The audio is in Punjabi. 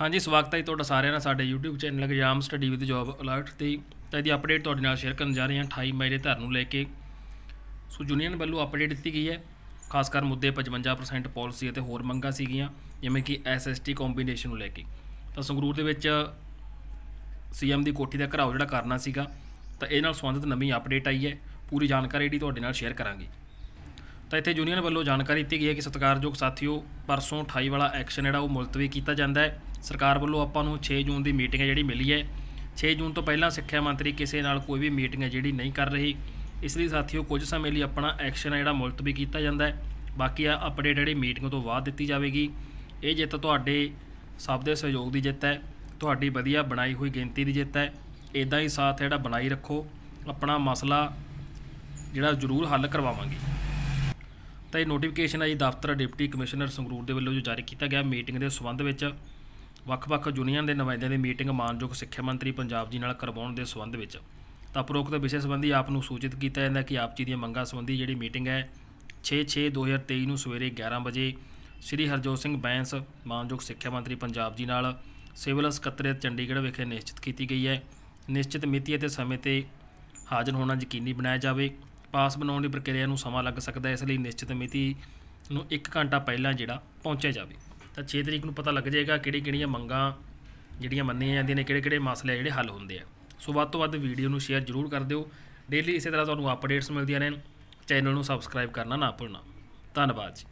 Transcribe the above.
ਹਾਂਜੀ ਸਵਾਗਤ ਹੈ ਤੁਹਾਡਾ ਸਾਰਿਆਂ ਦਾ ਸਾਡੇ YouTube channel exam study with job alert ਤੇ ਤਾਂ ਇਹਦੀ ਅਪਡੇਟ ਤੁਹਾਡੇ ਨਾਲ ਸ਼ੇਅਰ ਕਰਨ ਜਾ ਰਹੇ ਹਾਂ 28 ਮਈ ਦੇ ਧਰ ਨੂੰ ਲੈ ਕੇ ਸੋ ਜੂਨੀਅਰ ਵੱਲੋਂ ਅਪਡੇਟ ਦਿੱਤੀ ਗਈ ਹੈ ਖਾਸ ਕਰ ਮੁੱਦੇ 55% ਪਾਲਿਸੀ ਅਤੇ ਹੋਰ ਮੰਗਾਂ ਸੀਗੀਆਂ ਜਿਵੇਂ ਕਿ ਐਸਐਸਟੀ ਕੰਬੀਨੇਸ਼ਨ ਨੂੰ ਲੈ ਕੇ ਤਾਂ ਸੰਗਰੂਰ ਦੇ ਵਿੱਚ ਸੀਐਮ ਦੀ ਕੋਠੀ ਦਾ ਘਰਾਓ ਜਿਹੜਾ ਕਰਨਾ ਸੀਗਾ ਤਾਂ ਇਹ ਨਾਲ ਸੰਬੰਧਿਤ ਨਵੀਂ ਅਪਡੇਟ ਆਈ ਹੈ ਪੂਰੀ ਜਾਣਕਾਰੀ ਜਿਹੜੀ ਤੁਹਾਡੇ ਨਾਲ ਸ਼ੇਅਰ ਕਰਾਂਗੇ ਤਾਂ ਇੱਥੇ ਯੂਨੀਅਨ ਵੱਲੋਂ ਜਾਣਕਾਰੀ ਦਿੱਤੀ ਗਈ ਹੈ ਕਿ ਸਤਿਕਾਰਯੋਗ ਸਾਥੀਓ ਪਰਸੋਂ 28 ਵਾਲਾ ਐਕਸ਼ਨ ਜਿਹੜਾ ਉਹ ਮੁਲਤਵੀ ਕੀਤਾ ਜਾਂਦਾ ਹੈ ਸਰਕਾਰ ਵੱਲੋਂ ਆਪਾਂ ਨੂੰ 6 ਜੂਨ ਦੀ ਮੀਟਿੰਗ ਹੈ ਜਿਹੜੀ ਮਿਲੀ ਹੈ 6 ਜੂਨ ਤੋਂ ਪਹਿਲਾਂ ਸਿੱਖਿਆ ਮੰਤਰੀ ਕਿਸੇ ਨਾਲ ਕੋਈ ਵੀ ਮੀਟਿੰਗ ਹੈ ਜਿਹੜੀ ਨਹੀਂ ਕਰ ਰਹੀ ਇਸ ਲਈ ਸਾਥੀਓ ਕੁਝ ਸਮੇਂ ਲਈ ਆਪਣਾ ਐਕਸ਼ਨ ਹੈ ਜਿਹੜਾ ਮੁਲਤਵੀ ਕੀਤਾ ਜਾਂਦਾ ਹੈ ਬਾਕੀ ਆ ਅਪਡੇਟ ਜਿਹੜੀ ਮੀਟਿੰਗ ਤੋਂ ਬਾਅਦ ਦਿੱਤੀ ਜਾਵੇਗੀ ਇਹ ਜਿੱਤ ਤੁਹਾਡੇ ਸਭ ਦੇ ਸਹਿਯੋਗ ਦੀ ਜਿੱਤ ਹੈ ਤੁਹਾਡੀ ਵਧੀਆ ਬਣਾਈ ਹੋਈ ਗਿਣਤੀ ਦੀ ਜਿੱਤ ਹੈ ਇਦਾਂ ਹੀ ਸਾਥ ਜਿਹੜਾ ਬਣਾਈ ਰੱਖੋ ਆਪਣਾ ਮਸਲਾ ਜਿਹੜਾ ਜ਼ਰੂਰ ਹੱਲ ਕਰਵਾਵਾਂਗੇ ਤਾਂ ਇਹ ਨੋਟੀਫਿਕੇਸ਼ਨ ਹੈ ਜੀ ਦਫ਼ਤਰ ਡਿਪਟੀ ਕਮਿਸ਼ਨਰ ਸੰਗਰੂਰ ਦੇ ਵੱਲੋਂ ਜੋ ਜਾਰੀ ਕੀਤਾ ਗਿਆ ਮੀਟਿੰਗ ਦੇ ਸਬੰਧ ਵਿੱਚ ਵੱਖ-ਵੱਖ ਯੂਨੀਅਨ ਦੇ ਨੁਮਾਇੰਦਿਆਂ ਦੀ ਮੀਟਿੰਗ ਮਾਨਯੋਗ ਸਿੱਖਿਆ ਮੰਤਰੀ ਪੰਜਾਬ ਜੀ ਨਾਲ ਕਰਵਾਉਣ ਦੇ ਸਬੰਧ ਵਿੱਚ ਤਾਂ ਉਪਰੋਕਤ ਵਿਸ਼ੇ ਸੰਬੰਧੀ ਆਪ ਨੂੰ ਸੂਚਿਤ ਕੀਤਾ ਜਾਂਦਾ ਕਿ ਆਪ ਜੀ ਦੀਆਂ ਮੰਗਾਂ ਸੰਬੰਧੀ ਜਿਹੜੀ ਮੀਟਿੰਗ ਹੈ 6/6/2023 ਨੂੰ ਸਵੇਰੇ 11 ਵਜੇ ਸ੍ਰੀ ਹਰਜੋਤ ਸਿੰਘ ਬੈਂਸ ਮਾਨਯੋਗ ਸਿੱਖਿਆ ਮੰਤਰੀ ਪੰਜਾਬ ਜੀ ਨਾਲ ਸਿਵਲ ਸਕੱਤਰੇਤ ਚੰਡੀਗੜ੍ਹ ਵਿਖੇ ਨਿਸ਼ਚਿਤ ਕੀਤੀ ਗਈ ਹੈ ਨਿਸ਼ਚਿਤ ਮਿਤੀ ਅਤੇ ਸਮੇਂ ਤੇ ਹਾਜ਼ਰ ਹੋਣਾ ਯਕੀਨੀ ਬਣਾਇਆ ਜਾਵੇ ਪਾਸ ਬਣਾਉਣ ਦੀ ਪ੍ਰਕਿਰਿਆ ਨੂੰ ਸਮਾਂ ਲੱਗ ਸਕਦਾ ਹੈ ਇਸ ਲਈ ਨਿਸ਼ਚਿਤ ਮਿਤੀ ਨੂੰ 1 ਘੰਟਾ ਪਹਿਲਾਂ ਜਿਹੜਾ ਪਹੁੰਚਿਆ ਜਾਵੇ ਤਾਂ 6 ਤਰੀਕ ਨੂੰ ਪਤਾ ਲੱਗ ਜਾਏਗਾ ਕਿਹੜੀ ਕਿਹੜੀਆਂ ਮੰਗਾਂ ਜਿਹੜੀਆਂ ਮੰਨੀਆਂ ਜਾਂਦੀਆਂ ਨੇ ਕਿਹੜੇ ਕਿਹੜੇ ਮਸਲੇ ਜਿਹੜੇ ਹੱਲ ਹੁੰਦੇ ਆ ਸੋ ਵੱਧ ਤੋਂ ਵੱਧ ਵੀਡੀਓ ਨੂੰ ਸ਼ੇਅਰ ਜ਼ਰੂਰ ਕਰ ਦਿਓ ਡੇਲੀ ਇਸੇ ਤਰ੍ਹਾਂ ਤੁਹਾਨੂੰ ਅਪਡੇਟਸ ਮਿਲਦੀਆਂ ਰਹਿਣ ਚੈਨਲ ਨੂੰ ਸਬਸਕ੍ਰਾਈਬ ਕਰਨਾ ਨਾ ਭੁੱਲਣਾ ਧੰਨਵਾਦ ਜੀ